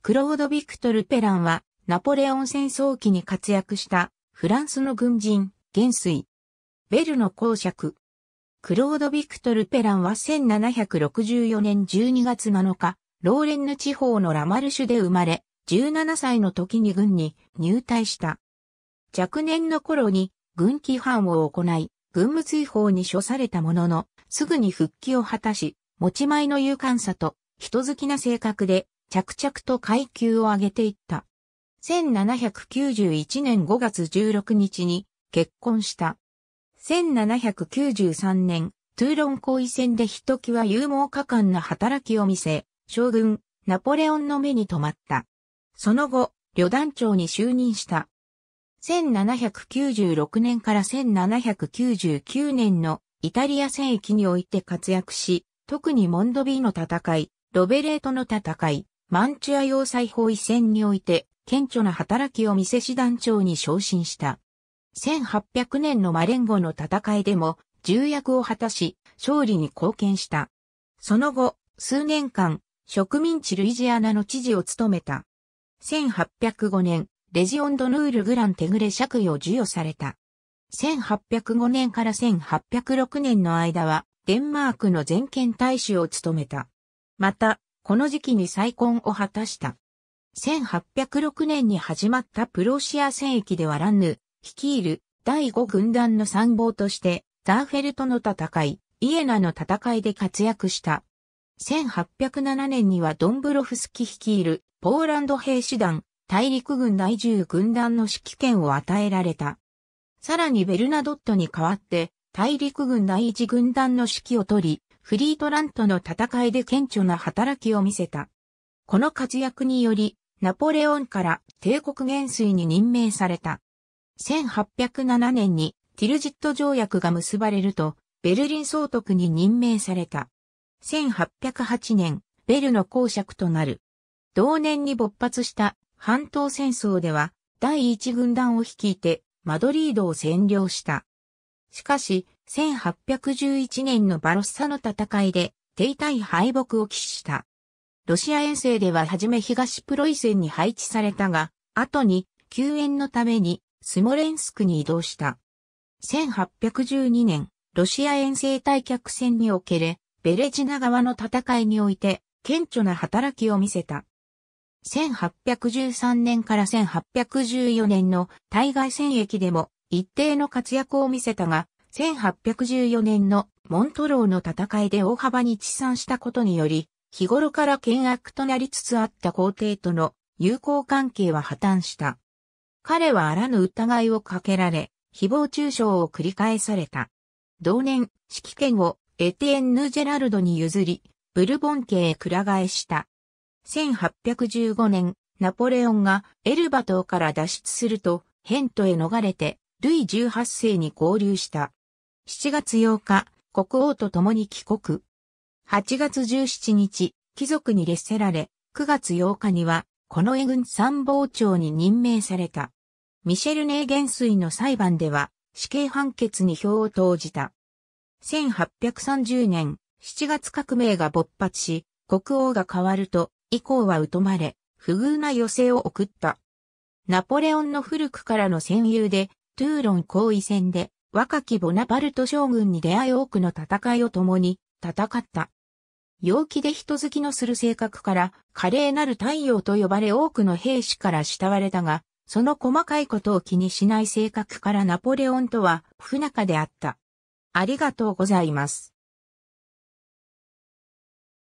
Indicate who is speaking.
Speaker 1: クロード・ビクトル・ペランは、ナポレオン戦争期に活躍した、フランスの軍人、元帥。ベルの公爵。クロード・ビクトル・ペランは1764年12月7日、ローレンヌ地方のラマルシュで生まれ、17歳の時に軍に入隊した。若年の頃に軍規範を行い、軍務追放に処されたものの、すぐに復帰を果たし、持ち前の勇敢さと人好きな性格で着々と階級を上げていった。1791年5月16日に結婚した。1793年、トゥーロン行為戦でひときわ勇猛果敢な働きを見せ、将軍、ナポレオンの目に留まった。その後、旅団長に就任した。1796年から1799年のイタリア戦役において活躍し、特にモンドビーの戦い、ロベレートの戦い、マンチュア要塞法移戦において、顕著な働きを見せ師団長に昇進した。1800年のマレンゴの戦いでも、重役を果たし、勝利に貢献した。その後、数年間、植民地ルイジアナの知事を務めた。1805年、レジオンドヌール・グラン・テグレ釈与を授与された。1805年から1806年の間は、デンマークの全権大使を務めた。また、この時期に再婚を果たした。1806年に始まったプロシア戦役ではランヌ、率いる第5軍団の参謀として、ザーフェルとの戦い、イエナの戦いで活躍した。1807年にはドンブロフスキ率いるポーランド兵士団、大陸軍第10軍団の指揮権を与えられた。さらにベルナドットに代わって、大陸軍第1軍団の指揮を取り、フリートラントの戦いで顕著な働きを見せた。この活躍により、ナポレオンから帝国元帥に任命された。1807年にティルジット条約が結ばれると、ベルリン総督に任命された。1808年、ベルの公爵となる。同年に勃発した半島戦争では、第一軍団を率いてマドリードを占領した。しかし、1811年のバロッサの戦いで、停滞敗北を喫した。ロシア遠征では初め東プロイセンに配置されたが、後に救援のためにスモレンスクに移動した。1812年、ロシア遠征退却戦におけるベレジナ側の戦いにおいて顕著な働きを見せた。1813年から1814年の対外戦役でも一定の活躍を見せたが、1814年のモントローの戦いで大幅に地産したことにより、日頃から険悪となりつつあった皇帝との友好関係は破綻した。彼はあらぬ疑いをかけられ、誹謗中傷を繰り返された。同年、指揮権をエテエンヌ・ジェラルドに譲り、ブルボン家へくら替えした。1815年、ナポレオンがエルバ島から脱出すると、ヘントへ逃れて、ルイ18世に合流した。7月8日、国王と共に帰国。8月17日、貴族に列せられ、9月8日には、この絵軍参謀長に任命された。ミシェル・ネー元帥の裁判では、死刑判決に票を投じた。1830年、7月革命が勃発し、国王が変わると、以降は疎まれ、不遇な余生を送った。ナポレオンの古くからの戦友で、トゥーロン好為戦で、若きボナパルト将軍に出会い多くの戦いを共に戦った。陽気で人好きのする性格から、華麗なる太陽と呼ばれ多くの兵士から慕われたが、その細かいことを気にしない性格からナポレオンとは不仲であった。ありがとうございます。